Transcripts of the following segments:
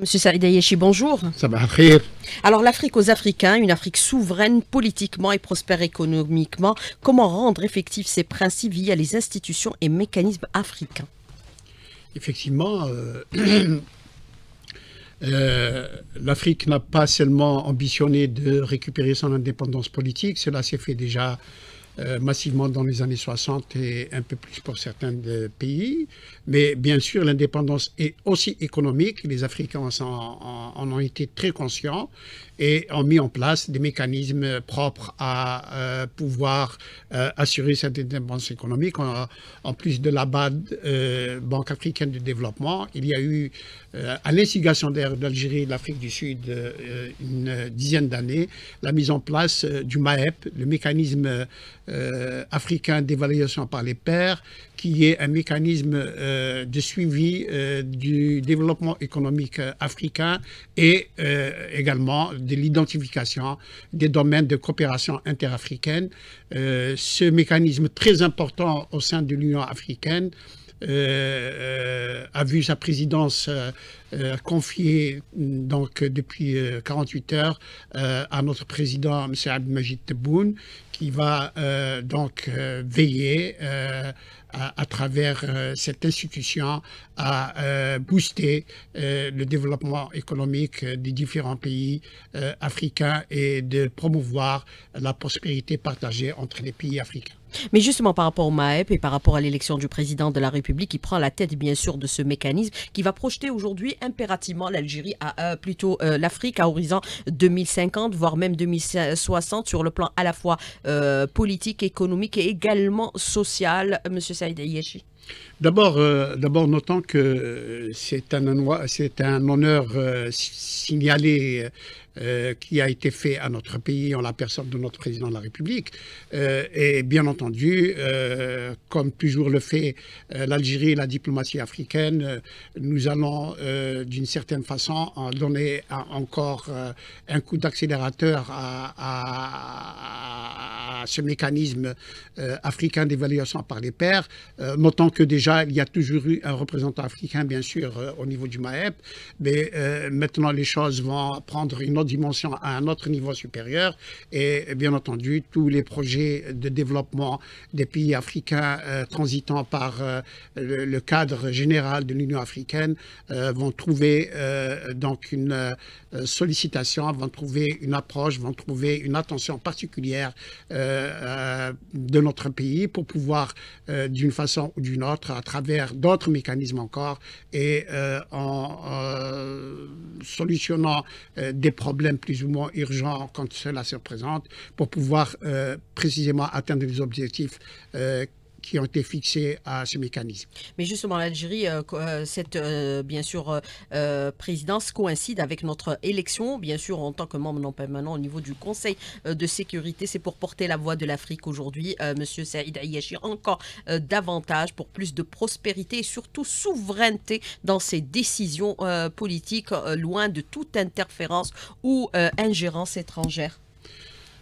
Monsieur Saïd bonjour. Ça va, Alors, l'Afrique aux Africains, une Afrique souveraine politiquement et prospère économiquement, comment rendre effectifs ces principes via les institutions et mécanismes africains Effectivement, euh, euh, l'Afrique n'a pas seulement ambitionné de récupérer son indépendance politique, cela s'est fait déjà euh, massivement dans les années 60 et un peu plus pour certains pays. Mais bien sûr, l'indépendance est aussi économique. Les Africains en, ont été très conscients et ont mis en place des mécanismes propres à euh, pouvoir euh, assurer cette indépendance économique. en plus de la BAD, euh, Banque africaine de développement, il y a eu, à l'instigation d'Algérie et de l'Afrique du Sud, une dizaine d'années, la mise en place du MAEP, le mécanisme africain d'évaluation par les pairs, qui est un mécanisme euh, de suivi euh, du développement économique euh, africain et également de l'identification des domaines de coopération interafricaine. ce mécanisme très important au sein de l'Union africaine a vu sa présidence euh, confié donc depuis 48 euh, heures euh, à notre président, M. Abdelmajid Tebboune, qui va donc veiller à, travers cette institution à booster le développement économique des différents pays africains et de promouvoir la prospérité partagée entre les pays africains. Mais justement par rapport au MAEP et par rapport à l'élection du président de la République qui prend la tête bien sûr de ce mécanisme qui va projeter aujourd'hui impérativement l'Algérie a euh, plutôt euh, l'Afrique à horizon 2050, voire même 2060 sur le plan à la fois euh, politique, économique et également social, Monsieur Saïd D'abord, euh, d'abord notons que euh, c'est un, un, honneur euh, signalé qui a été fait à notre pays en la personne de notre président de la République. et bien entendu, comme toujours le fait l'Algérie et la diplomatie africaine, nous allons d'une certaine façon donner encore un coup d'accélérateur à, ce mécanisme africain d'évaluation par les pairs. notons que que déjà, il y a toujours eu un représentant africain, bien sûr, euh, au niveau du MAEP, mais euh, maintenant, les choses vont prendre une autre dimension à un autre niveau supérieur. Et bien entendu, tous les projets de développement des pays africains euh, transitant par le, cadre général de l'Union africaine vont trouver donc une sollicitation, vont trouver une approche, vont trouver une attention particulière de notre pays pour pouvoir, d'une façon ou d'une à travers d'autres mécanismes encore et euh, en euh, solutionnant euh, des problèmes plus ou moins urgents quand cela se présente pour pouvoir précisément atteindre les objectifs qui ont été fixés à ce mécanisme. Mais justement, l'Algérie, euh, euh, cette euh, bien sûr présidence coïncide avec notre élection, bien sûr en tant que membre non permanent au niveau du Conseil de sécurité. C'est pour porter la voix de l'Afrique aujourd'hui, Monsieur Saïd Ayachi, encore davantage pour plus de prospérité et surtout souveraineté dans ses décisions politiques, loin de toute interférence ou ingérence étrangère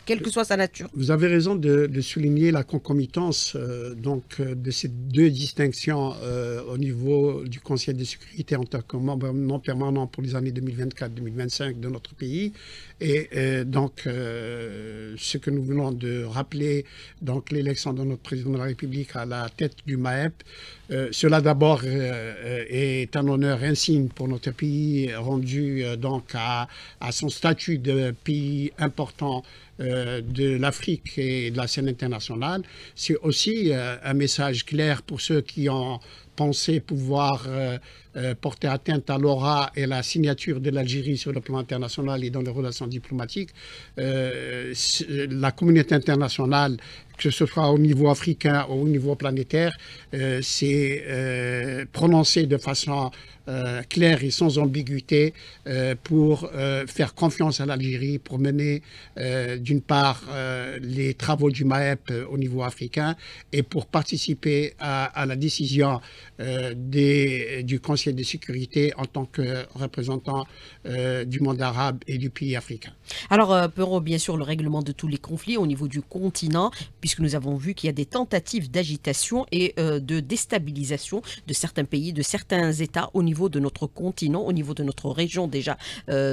quelle que soit sa nature. Vous avez raison de, souligner la concomitance euh, donc, euh, de ces deux distinctions euh, au niveau du Conseil de sécurité en tant que membre non permanent pour les années 2024-2025 de notre pays. Et donc, ce que nous venons de rappeler, donc l'élection de notre président de la République à la tête du MAEP, cela d'abord est un honneur insigne pour notre pays, rendu donc à, à son statut de pays important euh, de l'Afrique et de la scène internationale. C'est aussi euh, un message clair pour ceux qui ont penser pouvoir euh, euh, porter atteinte à l'aura et la signature de l'Algérie sur le plan international et dans les relations diplomatiques, euh, la communauté internationale, que ce soit au niveau africain ou au niveau planétaire, s'est prononcée de façon claire et sans ambiguïté pour faire confiance à l'Algérie, pour mener d'une part les travaux du MAEP au niveau africain et pour participer à la décision euh, du Conseil de sécurité en tant que représentant euh, du monde arabe et du pays africain. Alors, euh, pour bien sûr, le règlement de tous les conflits au niveau du continent, puisque nous avons vu qu'il y a des tentatives d'agitation et de déstabilisation de certains pays, de certains États au niveau de notre continent, au niveau de notre région déjà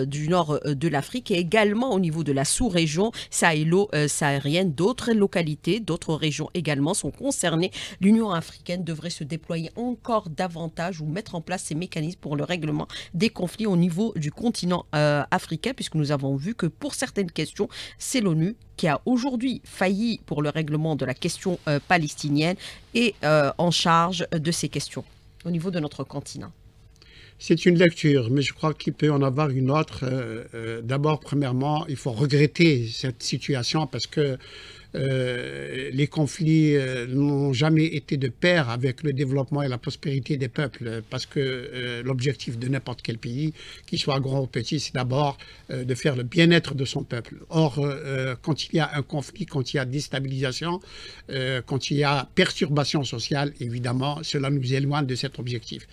du nord de l'Afrique et également au niveau de la sous-région sahélo-saharienne. D'autres localités, d'autres régions également sont concernées. L'Union africaine devrait se déployer en encore davantage ou mettre en place ces mécanismes pour le règlement des conflits au niveau du continent euh, africain, puisque nous avons vu que pour certaines questions, c'est l'ONU qui a aujourd'hui failli pour le règlement de la question euh, palestinienne et euh, en charge de ces questions au niveau de notre continent. C'est une lecture, mais je crois qu'il peut en avoir une autre. D'abord, premièrement, il faut regretter cette situation parce que euh, les conflits euh, n'ont jamais été de pair avec le développement et la prospérité des peuples, parce que euh, l'objectif de n'importe quel pays, qu'il soit grand ou petit, c'est d'abord de faire le bien-être de son peuple. Or, quand il y a un conflit, quand il y a déstabilisation, quand il y a perturbation sociale, évidemment, cela nous éloigne de cet objectif.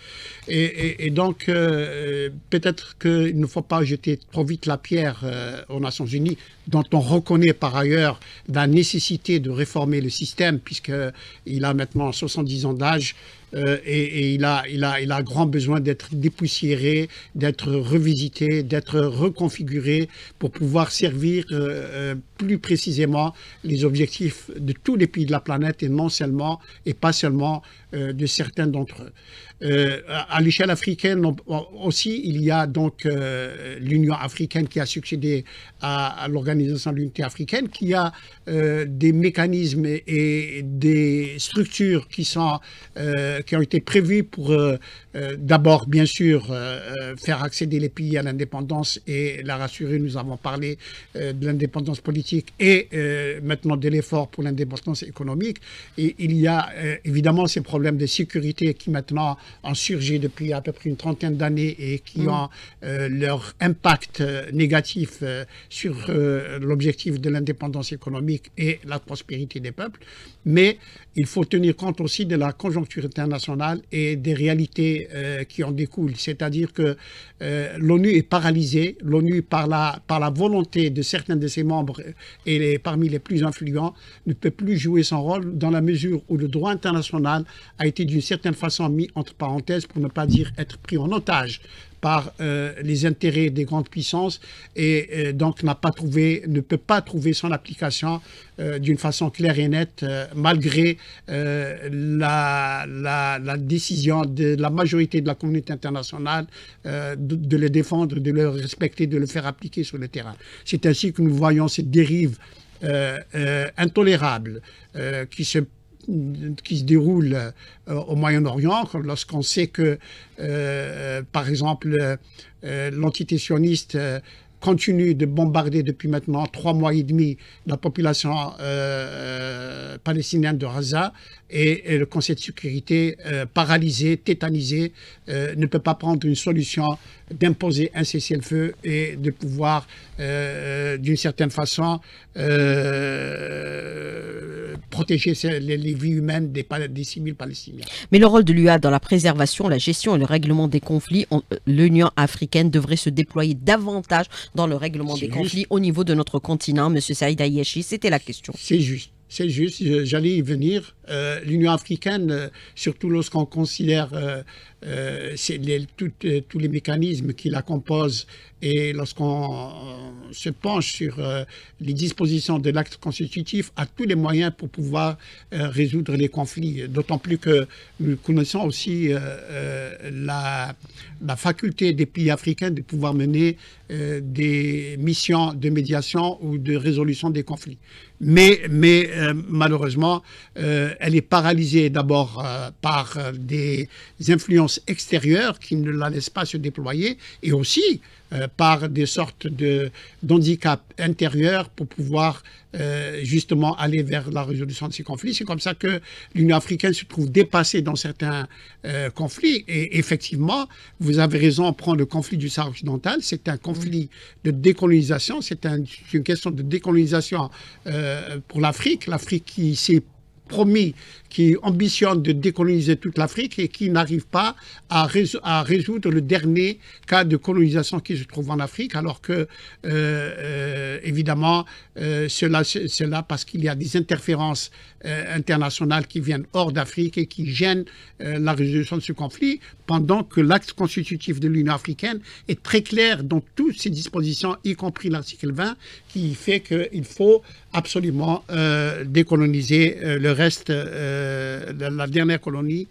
Et, et donc, peut-être qu'il ne faut pas jeter trop vite la pierre aux Nations Unies, dont on reconnaît par ailleurs la nécessité de réformer le système, puisqu'il a maintenant 70 ans d'âge euh, et, il, a, il, a, il a grand besoin d'être dépoussiéré, d'être revisité, d'être reconfiguré pour pouvoir servir euh, euh, plus précisément les objectifs de tous les pays de la planète et non seulement et pas seulement de certains d'entre eux. à l'échelle africaine aussi, il y a donc l'Union africaine qui a succédé à, l'Organisation de l'Unité africaine, qui a des mécanismes et, et, des structures qui sont qui ont été prévus pour euh, euh, d'abord, bien sûr, euh, euh, faire accéder les pays à l'indépendance et la rassurer. Nous avons parlé de l'indépendance politique et maintenant de l'effort pour l'indépendance économique. Et il y a évidemment ces problèmes de sécurité qui maintenant ont surgi depuis à peu près une trentaine d'années et qui mm. ont leur impact négatif sur l'objectif de l'indépendance économique et la prospérité des peuples. Mais il faut tenir compte aussi de la conjoncture internationale et des réalités euh, qui en découle. C'est-à-dire que euh, l'ONU est paralysée, l'ONU par la, par la volonté de certains de ses membres et parmi les plus influents ne peut plus jouer son rôle dans la mesure où le droit international a été d'une certaine façon mis entre parenthèses pour ne pas dire être pris en otage par euh, les intérêts des grandes puissances et euh, donc n'a pas trouvé, ne peut pas trouver son application euh, d'une façon claire et nette malgré la, décision de la majorité de la communauté internationale de, de, le défendre, de le respecter, de le faire appliquer sur le terrain. C'est ainsi que nous voyons cette dérive intolérable qui se qui se déroule euh, au Moyen-Orient, lorsqu'on sait que, euh, par exemple, sioniste euh, continue de bombarder depuis maintenant trois mois et demi la population euh, euh, palestinienne de Gaza et, le Conseil de sécurité euh, paralysé, tétanisé, ne peut pas prendre une solution d'imposer un cessez-le-feu et de pouvoir, d'une certaine façon, protéger les, vies humaines des, des Palestiniens. Mais le rôle de l'UA dans la préservation, la gestion et le règlement des conflits, l'Union africaine devrait se déployer davantage dans le règlement des conflits au niveau de notre continent, Monsieur Saïd Ayeshi C'était la question. C'est juste, c'est juste. J'allais y venir. Euh, l'Union africaine, euh, surtout lorsqu'on considère euh, tous les mécanismes qui la composent et lorsqu'on se penche sur les dispositions de l'acte constitutif, a tous les moyens pour pouvoir résoudre les conflits. D'autant plus que nous connaissons aussi la, la, faculté des pays africains de pouvoir mener des missions de médiation ou de résolution des conflits. Mais, mais malheureusement, euh, elle est paralysée d'abord euh, par euh, des influences extérieures qui ne la laissent pas se déployer et aussi euh, par des sortes d'handicaps intérieurs intérieur pour pouvoir justement aller vers la résolution de ces conflits. C'est comme ça que l'Union africaine se trouve dépassée dans certains conflits. Et effectivement, vous avez raison, on prend le conflit du Sahara occidental, c'est un conflit de décolonisation, c'est une question de décolonisation pour l'Afrique, l'Afrique qui s'est promis, qui ambitionne de décoloniser toute l'Afrique et qui n'arrive pas à, résoudre le dernier cas de colonisation qui se trouve en Afrique, alors que, euh, euh, évidemment, euh, cela, cela parce qu'il y a des interférences internationales qui viennent hors d'Afrique et qui gênent la résolution de ce conflit, pendant que l'acte constitutif de l'Union africaine est très clair dans toutes ses dispositions, y compris l'article 20, qui fait qu'il faut absolument euh, décoloniser euh, le reste euh, de la dernière colonie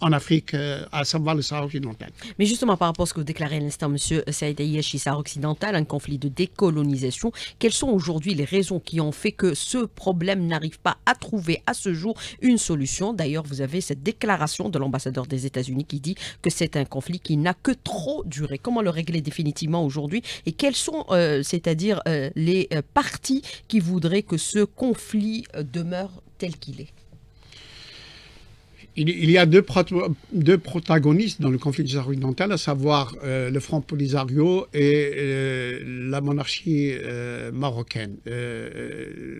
en Afrique, à savoir le Sahara occidental. Mais justement, par rapport à ce que vous déclarez à l'instant, M. Saïd le Sahara occidental, un conflit de décolonisation, quelles sont aujourd'hui les raisons qui ont fait que ce problème n'arrive pas à trouver à ce jour une solution D'ailleurs, vous avez cette déclaration de l'ambassadeur des États-Unis qui dit que c'est un conflit qui n'a que trop duré. Comment le régler définitivement aujourd'hui Et quels sont, c'est-à-dire euh, les euh, partis qui voudraient que ce conflit euh, demeure tel qu'il est il, y a deux, deux, protagonistes dans le conflit Sahara occidental à savoir euh, le Front Polisario et euh, la monarchie euh, marocaine.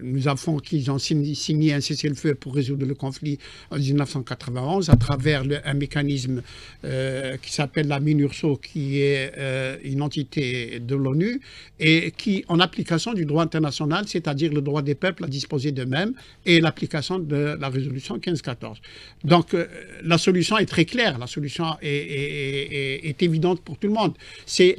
nous avons qu'ils ont signé, signé un cessez-le-feu pour résoudre le conflit en 1991 à travers un mécanisme qui s'appelle la MINURSO, qui est une entité de l'ONU et qui, en application du droit international, c'est-à-dire le droit des peuples à disposer d'eux-mêmes et l'application de la résolution 1514. Donc, que euh, la solution est très claire, la solution est, évidente pour tout le monde. C'est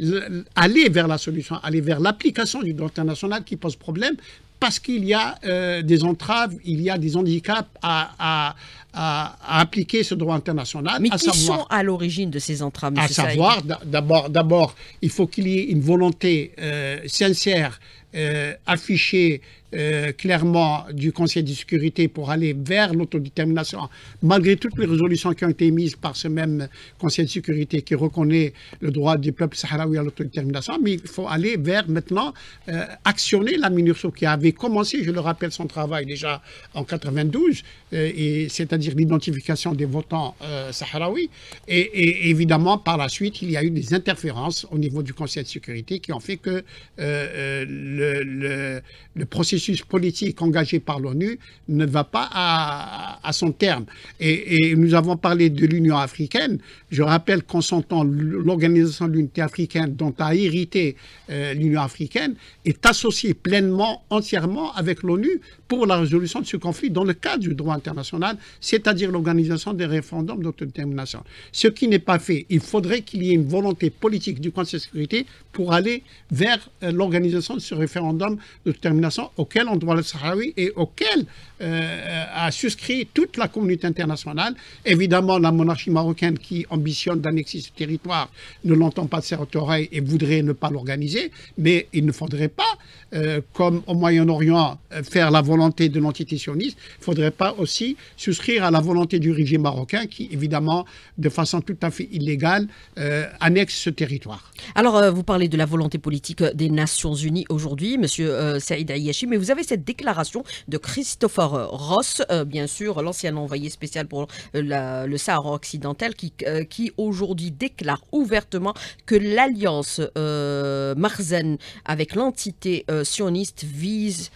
aller vers la solution, aller vers l'application du droit international qui pose problème parce qu'il y a euh, des entraves, il y a des handicaps à, à, appliquer ce droit international. Mais qui sont à l'origine de ces entraves À savoir, d'abord, d'abord, il faut qu'il y ait une volonté euh, sincère, euh, affichée euh, clairement du Conseil de sécurité pour aller vers l'autodétermination, malgré toutes les résolutions qui ont été émises par ce même Conseil de sécurité qui reconnaît le droit du peuple sahraoui à l'autodétermination, mais il faut aller vers maintenant actionner la MINURSO qui avait commencé, je le rappelle, son travail déjà en 92, et cest à c'est-à-dire l'identification des votants euh, Et, évidemment, par la suite, il y a eu des interférences au niveau du Conseil de sécurité qui ont fait que euh, euh, le, processus politique engagé par l'ONU ne va pas à, son terme. Et, nous avons parlé de l'Union africaine. Je rappelle qu'en son temps, l'Organisation de l'Unité africaine, dont a hérité euh, l'Union africaine, est associée pleinement, entièrement avec l'ONU pour la résolution de ce conflit dans le cadre du droit international, c'est-à-dire l'organisation des référendums d'autodétermination. Ce qui n'est pas fait, il faudrait qu'il y ait une volonté politique du Conseil de sécurité pour aller vers euh, l'organisation de ce référendum d'autodétermination auquel on doit le Sahraoui et auquel euh, a suscrit toute la communauté internationale. Évidemment, la monarchie marocaine qui ambitionne d'annexer ce territoire ne l'entend pas de ses oreilles et voudrait ne pas l'organiser, mais il ne faudrait pas, euh, comme au Moyen-Orient, euh, faire la volonté de l'entité il ne faudrait pas aussi souscrire à la volonté du régime marocain qui, évidemment, de façon tout à fait illégale, annexe ce territoire. Alors, vous parlez de la volonté politique des Nations Unies aujourd'hui, Monsieur Saïd Ayashi, mais vous avez cette déclaration de Christopher euh, Ross, euh, bien sûr, l'ancien envoyé spécial pour euh, le Sahara occidental, qui, aujourd'hui déclare ouvertement que l'alliance Marzen avec l'entité sioniste vise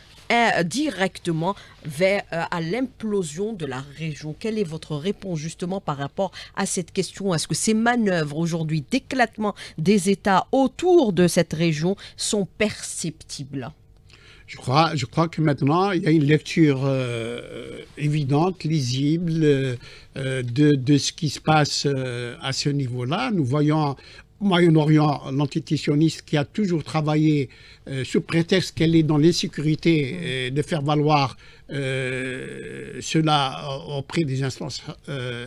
directement vers à l'implosion de la région. Quelle est votre réponse justement par rapport à cette question Est-ce que ces manœuvres aujourd'hui d'éclatement des États autour de cette région sont perceptibles je crois, que maintenant, il y a une lecture euh, évidente, lisible euh, de, ce qui se passe euh, à ce niveau-là. Nous voyons au Moyen-Orient qui a toujours travaillé euh, sous prétexte qu'elle est dans l'insécurité, euh, de faire valoir euh, cela auprès des instances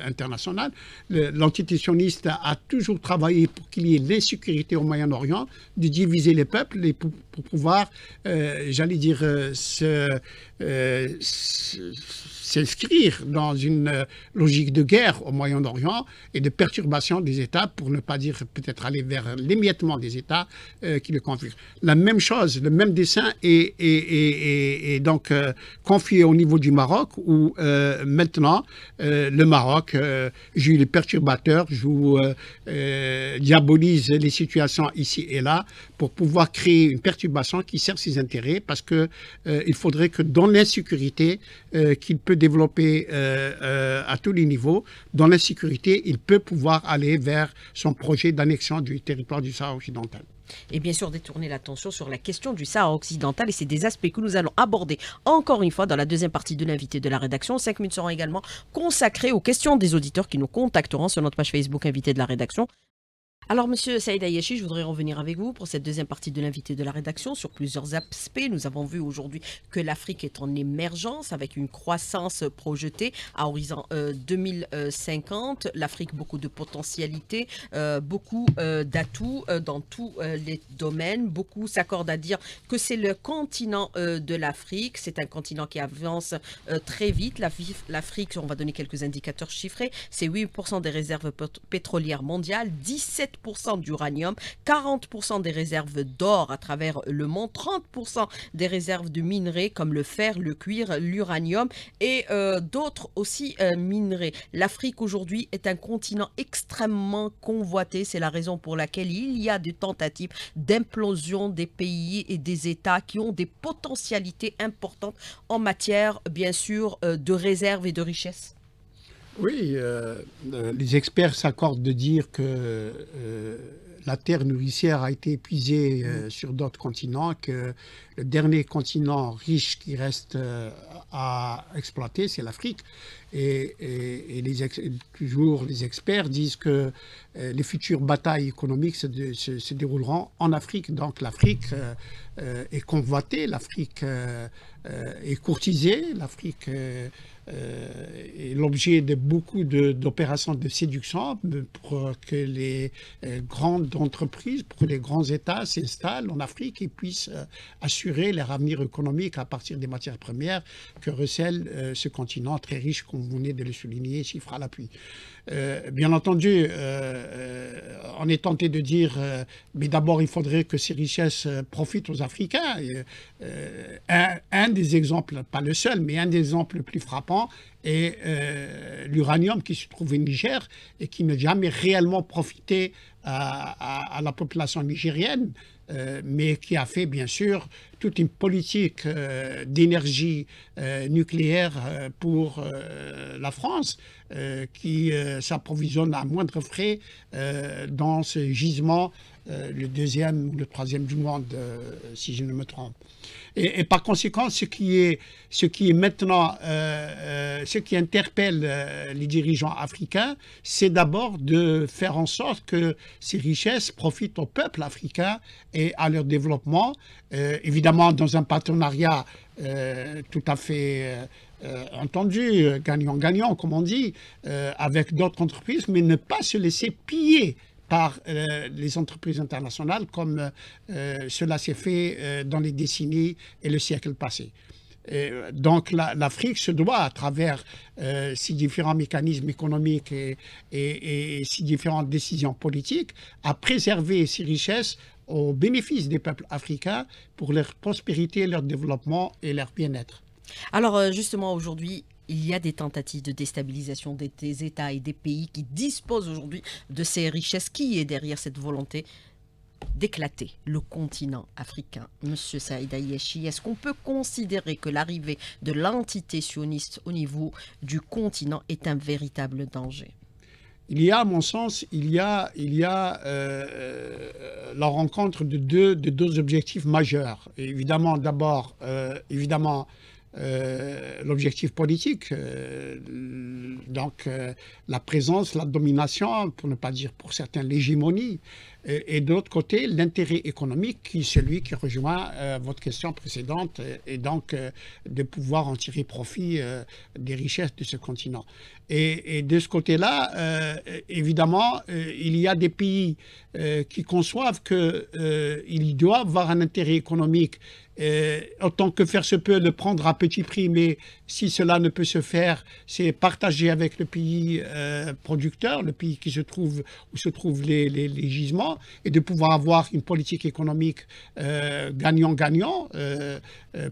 internationales. L'entité a toujours travaillé pour qu'il y ait l'insécurité au Moyen-Orient, de diviser les peuples pour, pouvoir, j'allais dire, s'inscrire dans une logique de guerre au Moyen-Orient et de perturbation des États, pour ne pas dire peut-être aller vers l'émiettement des États qui le conduisent. La même le même dessin est, donc euh, confié au niveau du Maroc où euh, maintenant euh, le Maroc joue les perturbateurs, joue, diabolise les situations ici et là pour pouvoir créer une perturbation qui sert ses intérêts parce que il faudrait que dans l'insécurité qu'il peut développer à tous les niveaux, dans l'insécurité, il peut pouvoir aller vers son projet d'annexion du territoire du Sahara occidental. Et bien sûr, détourner l'attention sur la question du Sahara occidental et c'est des aspects que nous allons aborder encore une fois dans la deuxième partie de l'invité de la rédaction. Cinq minutes seront également consacrées aux questions des auditeurs qui nous contacteront sur notre page Facebook Invité de la rédaction. Alors, Monsieur Saïd Ayashi, je voudrais revenir avec vous pour cette deuxième partie de l'invité de la rédaction sur plusieurs aspects. Nous avons vu aujourd'hui que l'Afrique est en émergence avec une croissance projetée à horizon 2050. Euh, L'Afrique, beaucoup de potentialités, euh, beaucoup euh, d'atouts dans tous les domaines. Beaucoup s'accordent à dire que c'est le continent de l'Afrique. C'est un continent qui avance très vite. L'Afrique, on va donner quelques indicateurs chiffrés, c'est 8% des réserves pétrolières mondiales, 17 d'uranium, 40% des réserves d'or à travers le monde, 30% des réserves de minerais comme le fer, le cuir, l'uranium et euh, d'autres aussi euh, minerais. L'Afrique aujourd'hui est un continent extrêmement convoité. C'est la raison pour laquelle il y a des tentatives d'implosion des pays et des États qui ont des potentialités importantes en matière, bien sûr, euh, de réserves et de richesses. Oui, euh, euh, les experts s'accordent de dire que euh, la terre nourricière a été épuisée sur d'autres continents, que le dernier continent riche qui reste euh, à exploiter, c'est l'Afrique. Et, les, toujours les experts disent que euh, les futures batailles économiques se, dérouleront en Afrique. Donc l'Afrique euh, est convoitée, l'Afrique est courtisée, l'Afrique est l'objet de beaucoup d'opérations de, de, séduction pour que les grandes entreprises, pour que les grands États s'installent en Afrique et puissent assurer leur avenir économique à partir des matières premières que recèle euh, ce continent très riche, comme vous venez de le souligner, chiffre à l'appui. Euh, bien entendu, euh, on est tenté de dire, mais d'abord il faudrait que ces richesses profitent aux Africains. Un, un, des exemples, pas le seul, mais un des exemples plus frappants est l'uranium qui se trouve au Niger et qui n'a jamais réellement profité à, la population nigérienne, euh, mais qui a fait bien sûr toute une politique euh, d'énergie euh, nucléaire pour la France, qui s'approvisionne à moindre frais dans ce gisement euh, le deuxième ou le troisième du monde, euh, si je ne me trompe. Et, par conséquent, ce qui est, ce qui est maintenant, euh, ce qui interpelle les dirigeants africains, c'est d'abord de faire en sorte que ces richesses profitent au peuple africain et à leur développement, évidemment dans un partenariat tout à fait... entendu, gagnant-gagnant, comme on dit, avec d'autres entreprises, mais ne pas se laisser piller par euh, les entreprises internationales comme euh, euh, cela s'est fait dans les décennies et le siècle passé. donc l'Afrique se doit, à travers ses ces différents mécanismes économiques et, et, ces différentes décisions politiques, à préserver ses richesses au bénéfice des peuples africains pour leur prospérité, leur développement et leur bien-être. Alors justement, aujourd'hui, il y a des tentatives de déstabilisation des, États et des pays qui disposent aujourd'hui de ces richesses. Qui est derrière cette volonté d'éclater le continent africain. Monsieur Saïda Yeshi, est-ce qu'on peut considérer que l'arrivée de l'entité sioniste au niveau du continent est un véritable danger il y a, à mon sens, il y a, il y a euh, euh, la rencontre de deux, de deux objectifs majeurs. évidemment, d'abord, euh, évidemment, euh, l'objectif politique. Euh, donc euh, la présence, la domination, pour ne pas dire pour certains l'hégémonie, et, de l'autre côté l'intérêt économique qui est celui qui rejoint votre question précédente, et, donc de pouvoir en tirer profit des richesses de ce continent. Et, et de ce côté-là, évidemment, il y a des pays qui conçoivent qu'ils doivent avoir un intérêt économique euh, autant que faire se peut, le prendre à petit prix, mais si cela ne peut se faire, c'est partager avec le pays euh, producteur, le pays qui se trouve, où se trouvent les, gisements, et de pouvoir avoir une politique économique euh, gagnant-gagnant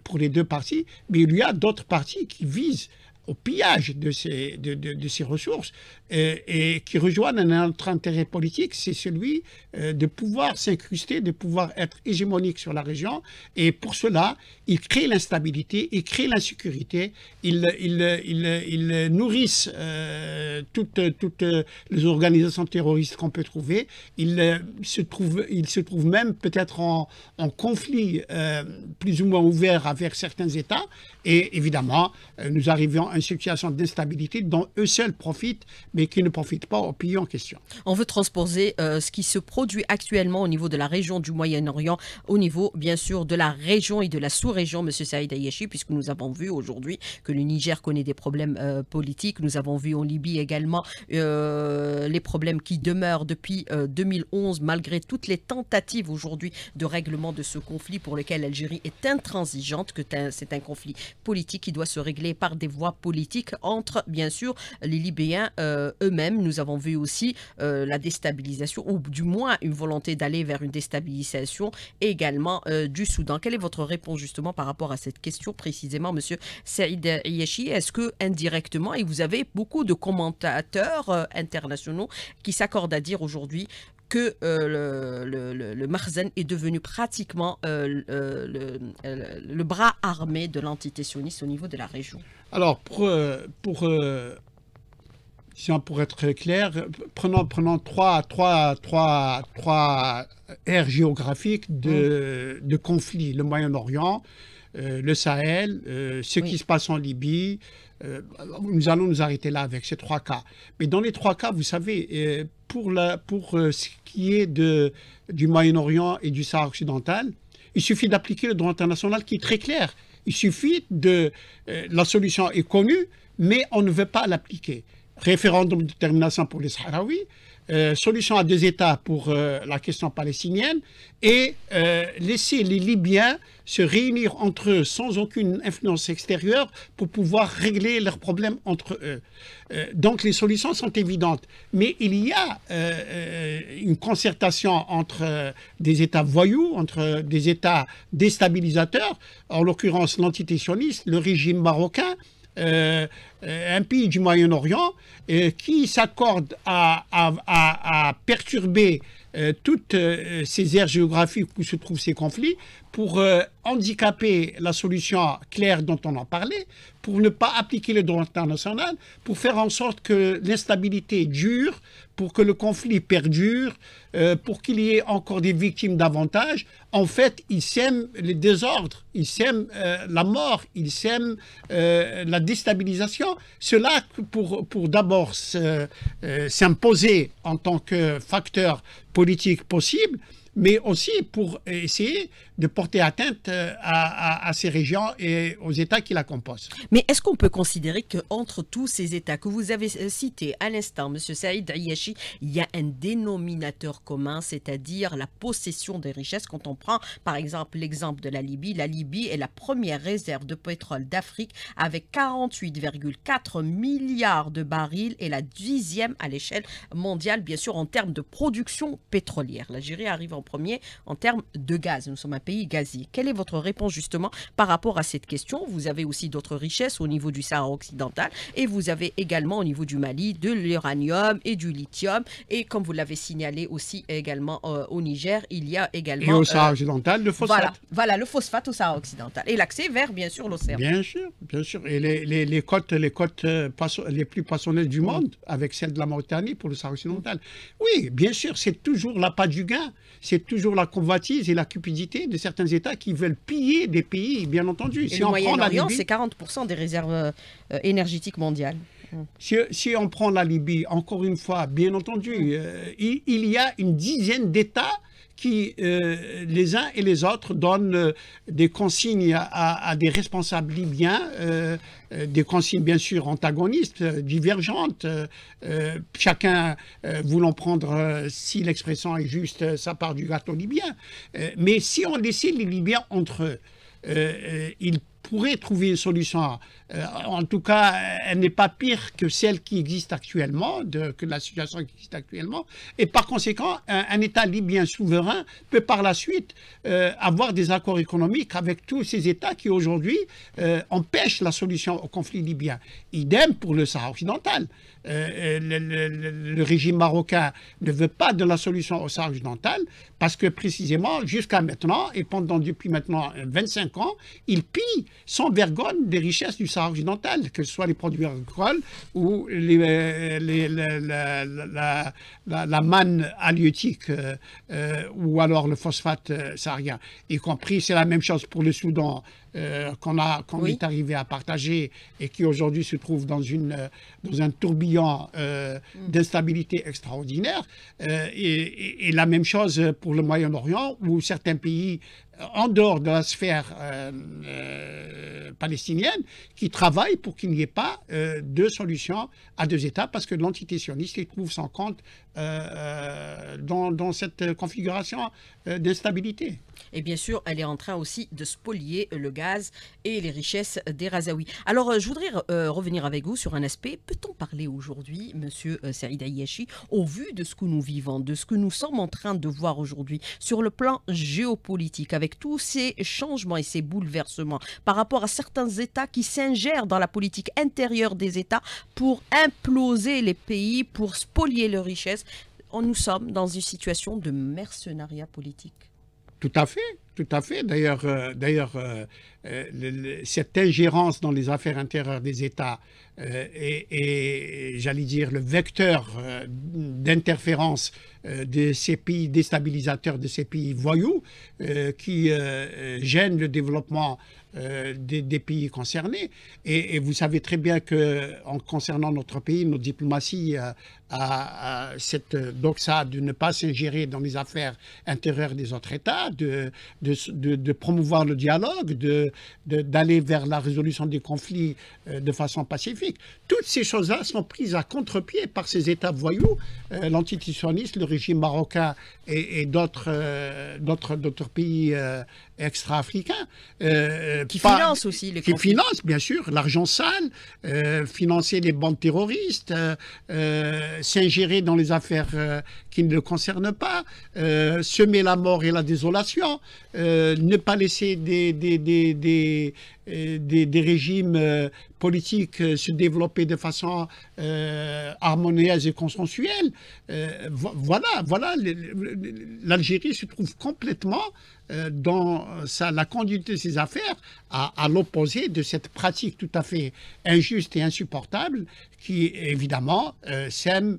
pour les deux parties. Mais il y a d'autres parties qui visent au pillage de ces, de, de, de ces ressources euh, et, qui rejoignent un autre intérêt politique, c'est celui euh, de pouvoir s'incruster, de pouvoir être hégémonique sur la région. Et pour cela, ils créent l'instabilité, ils créent l'insécurité, ils, il nourrissent euh, toutes, toutes, les organisations terroristes qu'on peut trouver. Ils, se, trouvent, il se trouve même peut-être en, conflit plus ou moins ouvert avec certains États. Et évidemment, nous arrivons une situation d'instabilité dont eux seuls profitent, mais qui ne profitent pas aux pays en question. On veut transposer euh, ce qui se produit actuellement au niveau de la région du Moyen-Orient, au niveau bien sûr de la région et de la sous-région, M. Saïd Ayeshi, puisque nous avons vu aujourd'hui que le Niger connaît des problèmes euh, politiques. Nous avons vu en Libye également euh, les problèmes qui demeurent depuis 2011, malgré toutes les tentatives aujourd'hui de règlement de ce conflit pour lequel l'Algérie est intransigeante, que c'est un conflit politique qui doit se régler par des voies politique entre, bien sûr, les Libéens euh, eux-mêmes. Nous avons vu aussi euh, la déstabilisation, ou du moins une volonté d'aller vers une déstabilisation également euh, du Soudan. Quelle est votre réponse justement par rapport à cette question précisément, Monsieur Saïd Yeshi Est-ce que indirectement, et vous avez beaucoup de commentateurs internationaux qui s'accordent à dire aujourd'hui que euh, le, le, Marzen est devenu pratiquement euh, euh, le, bras armé de l'entité sioniste au niveau de la région. Alors, pour, pour, si on être clair, prenons, prenons trois, trois, trois, trois aires géographiques de, conflits. conflit, le Moyen-Orient, le Sahel, ce qui se passe en Libye. nous allons nous arrêter là avec ces trois cas. Mais dans les trois cas, vous savez, pour, la, pour euh, ce qui est de, du Moyen-Orient et du Sahara occidental, il suffit d'appliquer le droit international qui est très clair. Il suffit de... Euh, la solution est connue, mais on ne veut pas l'appliquer. Référendum de détermination pour les Sahraouis, euh, solution à deux États pour euh, la question palestinienne et euh, laisser les Libyens se réunir entre eux sans aucune influence extérieure pour pouvoir régler leurs problèmes entre eux. donc les solutions sont évidentes. Mais il y a une concertation entre des États voyous, entre des États déstabilisateurs, en l'occurrence l'entité sioniste, le régime marocain, euh, euh, un pays du Moyen-Orient euh, qui s'accorde à, perturber toutes ces aires géographiques où se trouvent ces conflits pour handicaper la solution claire dont on a parlé, pour ne pas appliquer le droit international, pour faire en sorte que l'instabilité dure, pour que le conflit perdure, euh, pour qu'il y ait encore des victimes davantage, en fait, ils sèment le désordre, ils sèment euh, la mort, ils sèment euh, la déstabilisation. Cela pour, pour d'abord s'imposer en tant que facteur politique possible, mais aussi pour essayer de porter atteinte euh, à, ces régions et aux États qui la composent. Mais est-ce qu'on peut considérer qu'entre tous ces États que vous avez euh, cités à l'instant, M. Saïd Ayashi, il y a un dénominateur commun, c'est-à-dire la possession des richesses Quand on prend par exemple l'exemple de la Libye, la Libye est la première réserve de pétrole d'Afrique avec 48,4 milliards de barils et la dixième à l'échelle mondiale, bien sûr, en termes de production pétrolière. L'Algérie arrive en premier en termes de gaz. Nous sommes un pays gazier. Quelle est votre réponse justement par rapport à cette question Vous avez aussi d'autres richesses au niveau du Sahara occidental et vous avez également au niveau du Mali de l'uranium et du lithium et comme vous l'avez signalé aussi également euh, au Niger, il y a également... Et au Sahara euh, occidental, le phosphate. Voilà, voilà, le phosphate au Sahara occidental et l'accès vers bien sûr l'océan. Bien sûr, bien sûr. Et les, les, côtes, les côtes euh, les plus poissonnées du monde avec celle de la Mauritanie pour le Sahara occidental. Oui, bien sûr, c'est toujours la pas du gain, c'est toujours la convoitise et la cupidité de certains États qui veulent piller des pays, bien entendu. Et si le Moyen-Orient, c'est 40% des réserves euh, euh, énergétiques mondiales. Si, on prend la Libye, encore une fois, bien entendu, mm. euh, il, y a une dizaine d'États qui, euh, les uns et les autres, donnent euh, des consignes à, des responsables libyens, des consignes bien sûr antagonistes, divergentes, chacun voulant prendre, si l'expression est juste, sa part du gâteau libyen. mais si on décide les Libyens entre eux, ils pourrait trouver une solution. Euh, en tout cas, elle n'est pas pire que celle qui existe actuellement, que la situation qui existe actuellement. Et par conséquent, un, État libyen souverain peut par la suite euh, avoir des accords économiques avec tous ces États qui aujourd'hui euh, empêchent la solution au conflit libyen. Idem pour le Sahara occidental. Euh, euh, le, régime marocain ne veut pas de la solution au Sahara occidental parce que précisément, jusqu'à maintenant, et pendant depuis maintenant 25 euh, ans, il pille sans vergogne des richesses du Sahara occidental, que ce soit les produits agricoles ou la, manne halieutique ou alors le phosphate saharien, y compris, c'est la même chose pour le Soudan euh, qu'on est arrivé à partager et qui aujourd'hui se trouve dans, une, euh, dans un tourbillon euh, mm. d'instabilité extraordinaire. et, la même chose pour le Moyen-Orient, où certains pays euh, en dehors de la sphère euh, euh, palestinienne, qui travaille pour qu'il n'y ait pas de solution à deux États, parce que l'entité sioniste trouve sans compte dans, dans, cette configuration d'instabilité. Et bien sûr, elle est en train aussi de spolier le gaz et les richesses des Razaouis. Alors, je voudrais revenir avec vous sur un aspect. Peut-on parler aujourd'hui, Monsieur Saïd Ayashi, au vu de ce que nous vivons, de ce que nous sommes en train de voir aujourd'hui, sur le plan géopolitique, avec tous ces changements et ces bouleversements par rapport à certains États qui s'ingèrent dans la politique intérieure des États pour imploser les pays, pour spolier leurs richesses. Nous sommes dans une situation de mercenariat politique. Tout à fait. Tout à fait. D'ailleurs, euh, euh, euh, cette ingérence dans les affaires intérieures des États est, j'allais dire, le vecteur d'interférence de ces pays déstabilisateurs, de ces pays voyous, qui gênent le développement des, pays concernés. Et, vous savez très bien que, en concernant notre pays, nos diplomaties à, cette doxa de ne pas s'ingérer dans les affaires intérieures des autres États, de, de, promouvoir le dialogue, d'aller vers la résolution des conflits euh, de façon pacifique. Toutes ces choses-là sont prises à contre-pied par ces États voyous, euh, le régime marocain et, euh, d'autres pays euh, extra-africains. qui financent aussi les Qui financent, bien sûr, l'argent sale, financer les bandes terroristes s'ingérer dans les affaires euh, qui ne le concernent pas, euh, semer la mort et la désolation, euh, ne pas laisser des, des, euh, régimes euh, politiques se développer de façon harmonieuse et consensuelle. voilà, voilà, l'Algérie se trouve complètement dans la conduite de ses affaires à, l'opposé de cette pratique tout à fait injuste et insupportable qui, évidemment, sème,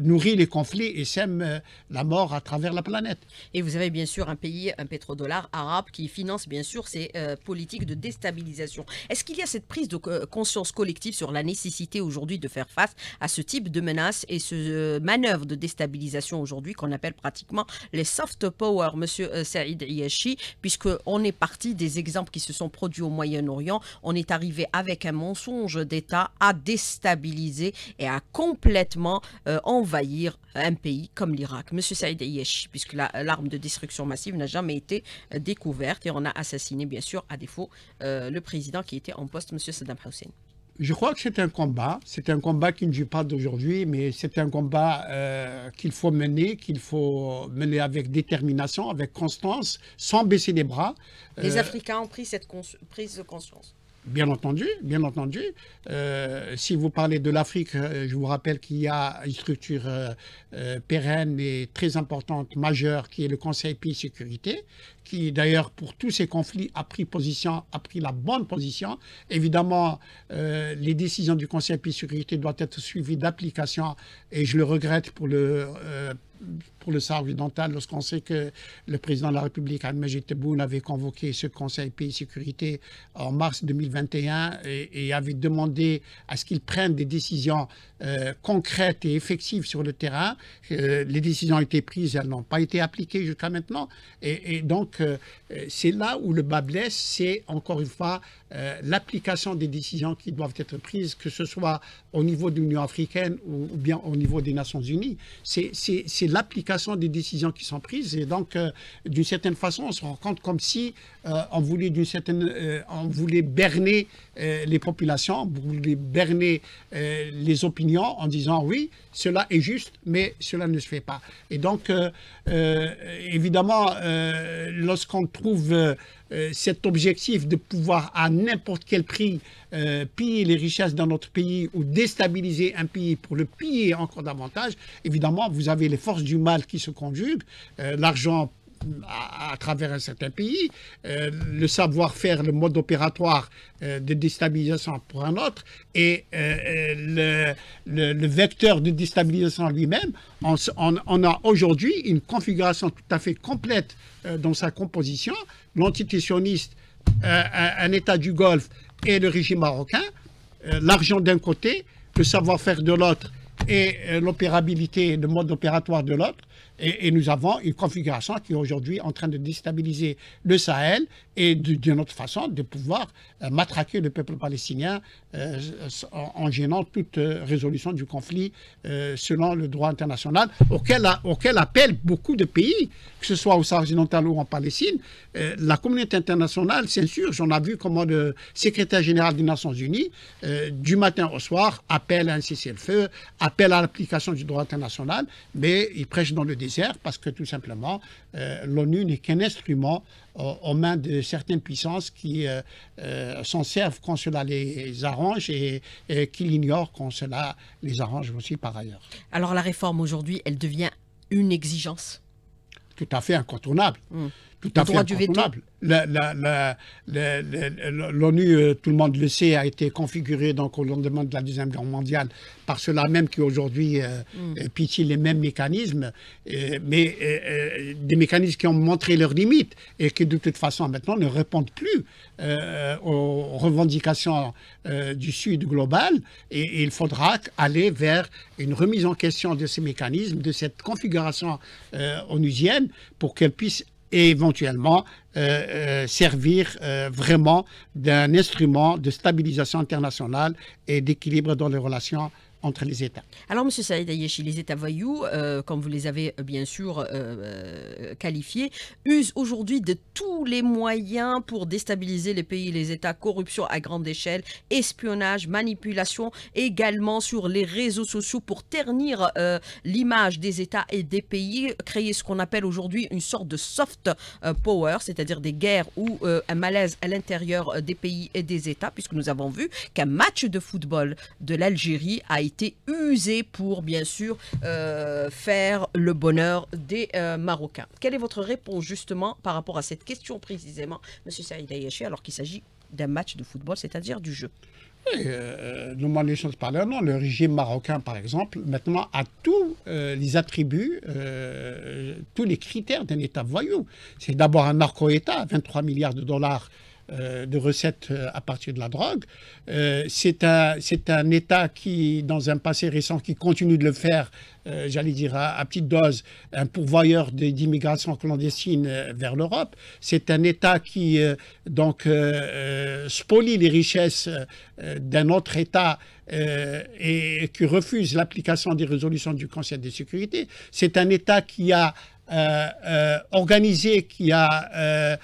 nourrit les conflits et sème la mort à travers la planète. Et vous avez bien sûr un un pétrodollar arabe qui finance bien sûr ces euh, politiques de déstabilisation. Est-ce qu'il y a cette prise de euh, conscience collective sur la nécessité aujourd'hui de faire face à ce type de menace et ce euh, manœuvre de déstabilisation aujourd'hui qu'on appelle pratiquement les soft power, Monsieur Saïd puisque on est parti des exemples qui se sont produits au Moyen-Orient, on est arrivé avec un mensonge d'État à déstabiliser et à complètement envahir un pays comme l'Irak. Monsieur Saïd Yashi, puisque l'arme de destruction massive n'a jamais été euh, découverte et on a assassiné, bien sûr, à défaut, euh, le président qui était en poste, M. Saddam Hussein je crois que c'est un combat. C'est un combat qui ne joue pas d'aujourd'hui, mais c'est un combat euh, qu'il faut mener, qu'il faut mener avec détermination, avec constance, sans baisser les bras. Les Africains ont pris cette prise de conscience. Bien entendu, bien entendu. Euh, si vous parlez de l'Afrique, euh, je vous rappelle qu'il y a une structure euh, pérenne et très importante, majeure, qui est le Conseil Pays Sécurité, qui d'ailleurs pour tous ces conflits a pris position, a pris la bonne position. Évidemment, les décisions du Conseil Pays Sécurité doivent être suivies d'application et je le regrette pour le pour le Sahara occidental, lorsqu'on sait que le président de la République, Al-Majid Tebboune, avait convoqué ce Conseil Pays Sécurité en mars 2021 et, avait demandé à ce qu'il prenne des décisions euh, concrètes et effectives sur le terrain. Euh, les décisions ont été prises, elles n'ont pas été appliquées jusqu'à maintenant. Et, donc, euh, c'est là où le bas blesse, c'est encore une fois euh, l'application des décisions qui doivent être prises, que ce soit au niveau de l'Union africaine ou, bien au niveau des Nations unies. C'est l'application des décisions qui sont prises. Et donc, euh, d'une certaine façon, on se rend compte comme si euh, on, voulait, on voulait berner les populations, on voulait berner les opinions en disant oui, cela est juste, mais cela ne se fait pas. Et donc, euh, euh, évidemment, euh, lorsqu'on trouve cet objectif de pouvoir à n'importe quel prix piller les richesses dans notre pays ou déstabiliser un pays pour le piller encore davantage, évidemment, vous avez les forces du mal qui se conjuguent, l'argent à, travers un certain pays, euh, le savoir-faire, le mode opératoire euh, de déstabilisation pour un autre, et euh, le, vecteur de déstabilisation lui-même, on, a aujourd'hui une configuration tout à fait complète dans sa composition, l'entité un, un, État du Golfe et le régime marocain, l'argent d'un côté, le savoir-faire de l'autre et l'opérabilité, le mode opératoire de l'autre et, nous avons une configuration qui est aujourd'hui en train de déstabiliser le Sahel et d'une autre façon de pouvoir euh, matraquer le peuple palestinien euh, en, gênant toute euh, résolution du conflit selon le droit international auquel, auquel appellent beaucoup de pays, que ce soit au Sahel occidental ou en Palestine. la communauté internationale c'est sûr, j'en ai vu comment le secrétaire général des Nations Unies, du matin au soir, appelle à un cessez-le-feu, appelle à l'application du droit international, mais il prêche dans désert parce que tout simplement, euh, l'ONU n'est qu'un instrument euh, aux mains de certaines puissances qui euh, s'en servent quand cela les arrange et, et qui l'ignorent quand cela les arrange aussi par ailleurs. Alors la réforme aujourd'hui, elle devient une exigence tout à fait incontournable. Mm. Tout à fait incontournable. L'ONU, euh, tout le monde le sait, a été configurée donc, au lendemain de la Deuxième Guerre mondiale par ceux-là, même qui aujourd'hui euh, mm. euh les mêmes mécanismes, euh, mais des mécanismes qui ont montré leurs limites et qui de toute façon maintenant ne répondent plus aux revendications du Sud global. et, il faudra aller vers une remise en question de ces mécanismes, de cette configuration onusienne pour qu'elle puisse éventuellement euh, euh, servir euh, vraiment d'un instrument de stabilisation internationale et d'équilibre dans les relations entre les États. Alors, M. Saïd Ayeshi, les États voyous, euh, comme vous les avez euh, bien sûr euh, qualifiés, usent aujourd'hui de tous les moyens pour déstabiliser les pays, et les États, corruption à grande échelle, espionnage, manipulation, également sur les réseaux sociaux pour ternir l'image des États et des pays, créer ce qu'on appelle aujourd'hui une sorte de soft power, c'est-à-dire des guerres ou un malaise à l'intérieur des pays et des États, puisque nous avons vu qu'un match de football de l'Algérie a été pour, bien sûr, euh, faire le bonheur des euh, Marocains. Quelle est votre réponse, justement, par rapport à cette question précisément, M. Saïd alors qu'il s'agit d'un match de football, c'est-à-dire du jeu oui, euh, euh nous les choses parler Non, le régime marocain, par exemple, maintenant a tous les attributs, tous les critères d'un État voyou. C'est d'abord un narco-État, 23 milliards de dollars euh, de recettes euh, à partir de la drogue. Euh, c'est un, un, État qui, dans un passé récent, qui continue de le faire, j'allais dire à, à, petite dose, un pourvoyeur d'immigration clandestine vers l'Europe. C'est un État qui, donc, spolie les richesses d'un autre État et qui refuse l'application des résolutions du Conseil de sécurité. C'est un État qui a euh, euh, organisé, qui a euh,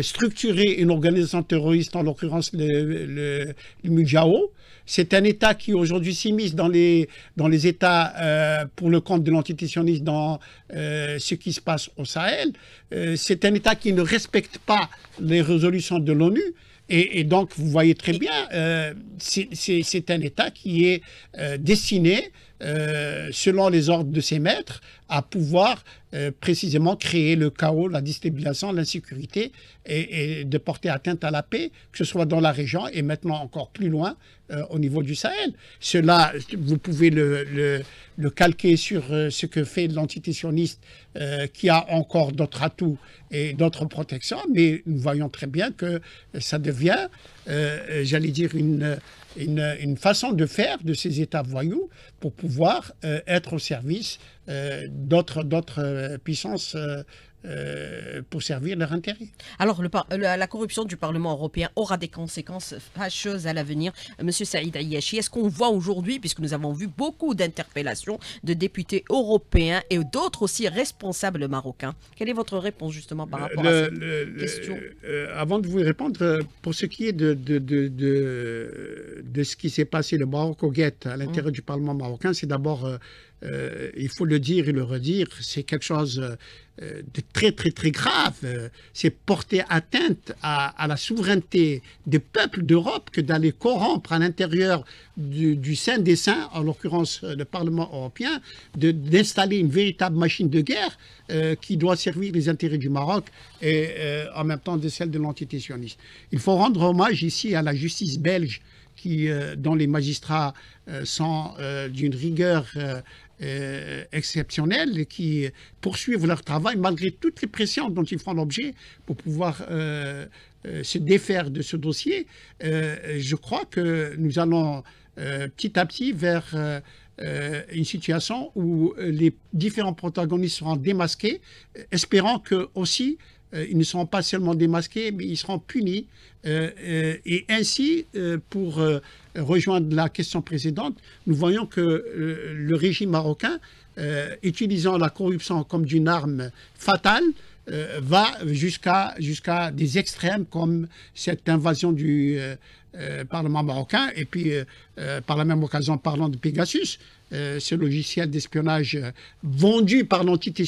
structuré une organisation terroriste, en l'occurrence le, le, Mujao, c'est un État qui aujourd'hui s'immisce dans les, dans les États pour le compte de l'entité dans ce qui se passe au Sahel. c'est un État qui ne respecte pas les résolutions de l'ONU. Et, et, donc, vous voyez très bien, c'est un État qui est destiné, selon les ordres de ses maîtres, à pouvoir euh, précisément créer le chaos, la déstabilisation, l'insécurité et, de porter atteinte à la paix, que ce soit dans la région et maintenant encore plus loin euh, au niveau du Sahel. Cela, vous pouvez le, calquer sur euh, ce que fait l'entité sioniste qui a encore d'autres atouts et d'autres protections, mais nous voyons très bien que ça devient, j'allais dire, une... Une, façon de faire de ces États voyous pour pouvoir être au service euh, d'autres d'autres euh, puissances euh, pour servir leur intérêt. Alors, le la, corruption du Parlement européen aura des conséquences fâcheuses à l'avenir. Monsieur Saïd Ayashi, est-ce qu'on voit aujourd'hui, puisque nous avons vu beaucoup d'interpellations de députés européens et d'autres aussi responsables marocains, quelle est votre réponse justement par rapport à cette question Avant de vous répondre, pour ce qui est de, de, de, de, ce qui s'est passé, le Maroc au guet à l'intérieur hum. du Parlement marocain, c'est d'abord euh, il faut le dire et le redire, c'est quelque chose euh, de très, très, très grave. C'est porter atteinte à, la souveraineté des peuples d'Europe que d'aller corrompre à l'intérieur du, du, Saint des Saints, en l'occurrence euh, le Parlement européen, d'installer une véritable machine de guerre qui doit servir les intérêts du Maroc et en même temps de celle de l'entité sioniste. Il faut rendre hommage ici à la justice belge qui, dont les magistrats sont d'une rigueur euh, exceptionnels qui poursuivent leur travail malgré toutes les pressions dont ils font l'objet pour pouvoir euh, euh, se défaire de ce dossier. Euh, je crois que nous allons petit à petit vers une situation où les différents protagonistes seront démasqués, espérant que aussi euh, ils ne seront pas seulement démasqués, mais ils seront punis. Euh, euh, et ainsi, pour rejoindre la question précédente, nous voyons que le régime marocain, utilisant la corruption comme d'une arme fatale, va jusqu'à jusqu'à des extrêmes comme cette invasion du Parlement marocain et puis par la même occasion parlant de Pegasus, ce logiciel d'espionnage vendu par l'entité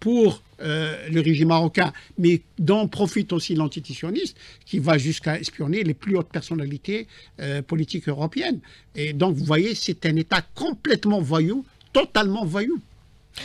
pour euh, le régime marocain, mais dont profite aussi l'antititionniste qui va jusqu'à espionner les plus hautes personnalités euh, politiques européennes. Et donc, vous voyez, c'est un État complètement voyou, totalement voyou.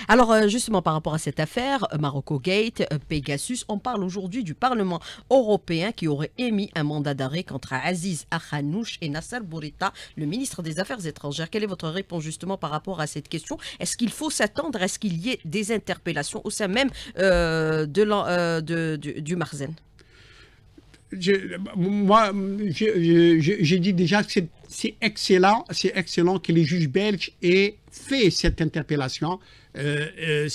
Alors euh, justement par rapport à cette affaire, euh, Marocco Gate, euh, Pegasus, on parle aujourd'hui du Parlement européen qui aurait émis un mandat d'arrêt contre Aziz Akhanouch et Nasser Bourita, le ministre des Affaires étrangères. Quelle est votre réponse justement par rapport à cette question Est-ce qu'il faut s'attendre à ce qu'il y ait des interpellations au sein même de de, du Marzen moi, j'ai dit déjà que c'est excellent, c'est excellent que les juges belges aient fait cette interpellation euh, euh,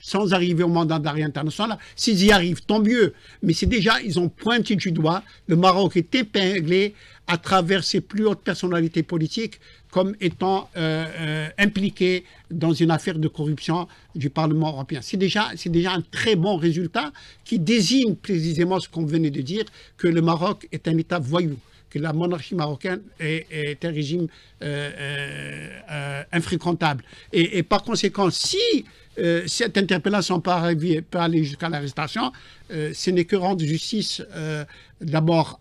sans arriver au mandat d'arrêt international. S'ils y arrivent, tant mieux. Mais c'est déjà, ils ont pointé du doigt. Le Maroc est épinglé à travers ses plus hautes personnalités politiques comme étant euh, impliqué dans une affaire de corruption du Parlement européen. C'est déjà, c'est déjà un très bon résultat qui désigne précisément ce qu'on venait de dire, que le Maroc est un État voyou que la monarchie marocaine est, un régime euh, euh, euh, infréquentable. Et, par conséquent, si cette interpellation peut, aller jusqu'à l'arrestation. ce n'est que rendre justice d'abord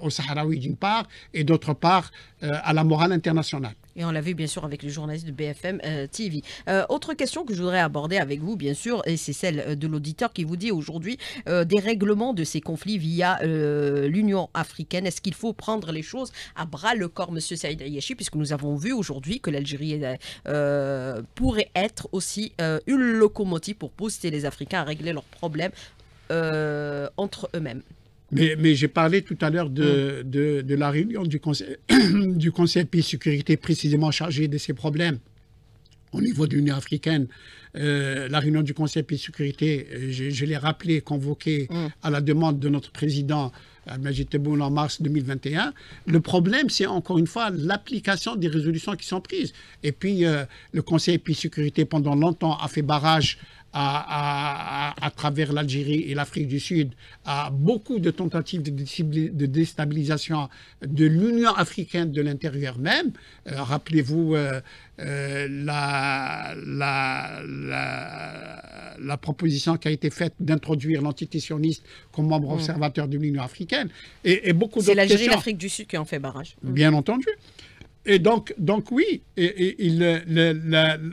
aux Sahraouis d'une part et d'autre part à la morale internationale. Et on l'a vu bien sûr avec les journalistes de BFM euh, TV. Euh, autre question que je voudrais aborder avec vous, bien sûr, et c'est celle euh, de l'auditeur qui vous dit aujourd'hui des règlements de ces conflits via l'Union africaine. Est-ce qu'il faut prendre les choses à bras le corps, Monsieur Saïd Ayashi, puisque nous avons vu aujourd'hui que l'Algérie pourrait être aussi une locomotive pour pousser les Africains à régler leurs problèmes entre eux-mêmes mais, j'ai parlé tout à l'heure de, mm. la réunion du Conseil, du Conseil Sécurité précisément chargé de ces problèmes au niveau de l'Union africaine, euh, la réunion du Conseil de sécurité, euh, je, l'ai rappelé, convoquée mm. à la demande de notre président Al-Majid euh, Tebboune en mars 2021. Le problème, c'est encore une fois l'application des résolutions qui sont prises. Et puis, le Conseil de sécurité, pendant longtemps, a fait barrage à, travers l'Algérie et l'Afrique du Sud, à beaucoup de tentatives de, déstabilisation de l'Union africaine de l'intérieur même. Euh, rappelez-vous euh, euh, la, la, proposition qui a été faite d'introduire l'entité sioniste comme membre mm. observateur de l'Union africaine et, beaucoup C'est l'Algérie et l'Afrique du Sud qui ont fait barrage. Mm. Bien entendu. Et donc, donc oui,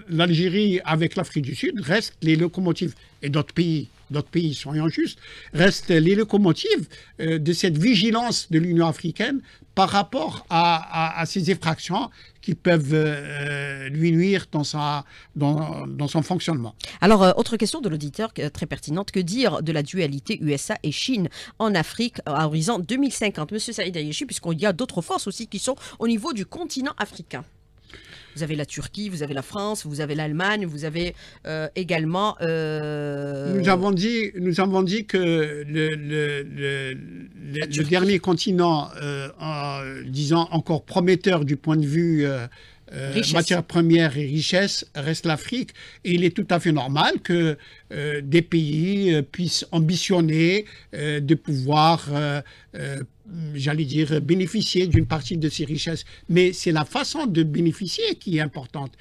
l'Algérie avec l'Afrique du Sud reste les locomotives. Et d'autres pays d'autres pays, soyons justes, restent les locomotives euh, de cette vigilance de l'Union africaine par rapport à, ces effractions qui peuvent euh, euh, lui nuire dans, son fonctionnement. Alors, autre question de l'auditeur très pertinente, que dire de la dualité USA et Chine en Afrique à horizon 2050 Monsieur Saïd Ayeshi, puisqu'il y a d'autres forces aussi qui sont au niveau du continent africain. Vous avez la Turquie, vous avez la France, vous avez l'Allemagne, vous avez euh, également. Euh, nous, avons dit, nous avons dit que le, dernier continent, euh, en, disons encore prometteur du point de vue euh, matières premières et richesses reste l'Afrique. Et il est tout à fait normal que euh, des pays euh, puissent ambitionner de pouvoir, j'allais dire, bénéficier d'une partie de ces richesses. Mais c'est la façon de bénéficier qui est importante.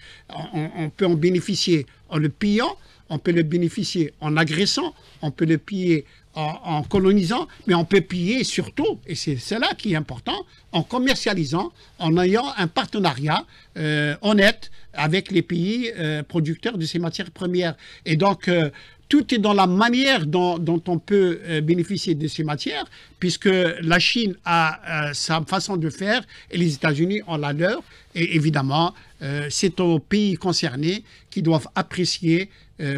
On, on peut en bénéficier en le pillant, on peut le bénéficier en agressant, on peut le piller en, colonisant, mais on peut surtout, et c'est cela qui est important, en commercialisant, en ayant un partenariat euh, honnête avec les pays euh, producteurs de ces matières premières. Et donc, euh, tout est dans la manière dont, on peut euh, bénéficier de ces matières, puisque la Chine a euh, sa façon de faire et les États-Unis ont la leur. Et évidemment, euh, c'est aux pays concernés qui doivent apprécier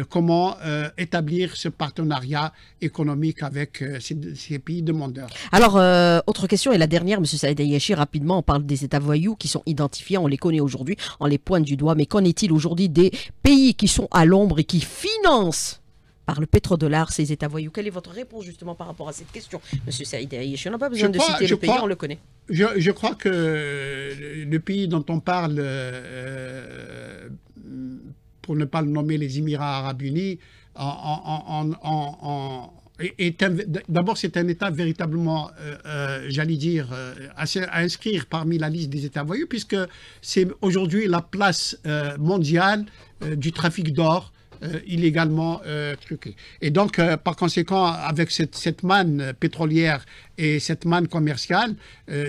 comment établir ce partenariat économique avec ces, pays demandeurs. Alors, autre question, et la dernière, M. Saïd rapidement, on parle des États voyous qui sont identifiés, on les connaît aujourd'hui, on les pointe du doigt, mais qu'en est-il aujourd'hui des pays qui sont à l'ombre et qui financent par le pétrodollar, ces États voyous. Quelle est votre réponse justement par rapport à cette question, Monsieur Saïd Je n'ai pas besoin de citer le pays, on le connaît. Je, crois que le pays dont on parle, euh, pour ne pas le nommer les Émirats arabes unis, D'abord, c'est un État véritablement, euh, euh, j'allais dire, à, inscrire parmi la liste des États voyous, puisque c'est aujourd'hui la place mondiale du trafic d'or, euh, illégalement euh, truqué Et donc, euh, par conséquent, avec cette, manne pétrolière et cette manne commerciale,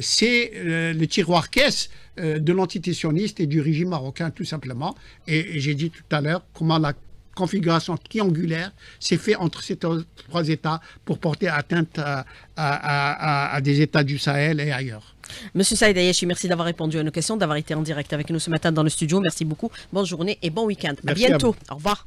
c'est le tiroir caisse de l'entité sioniste et du régime marocain, tout simplement. Et, j'ai dit tout à l'heure comment la configuration triangulaire s'est faite entre ces trois États pour porter atteinte à, des États du Sahel et ailleurs. Monsieur Saïd merci d'avoir répondu à nos questions, d'avoir été en direct avec nous ce matin dans le studio. Merci beaucoup. Bonne journée et bon week-end. À bientôt. Au revoir.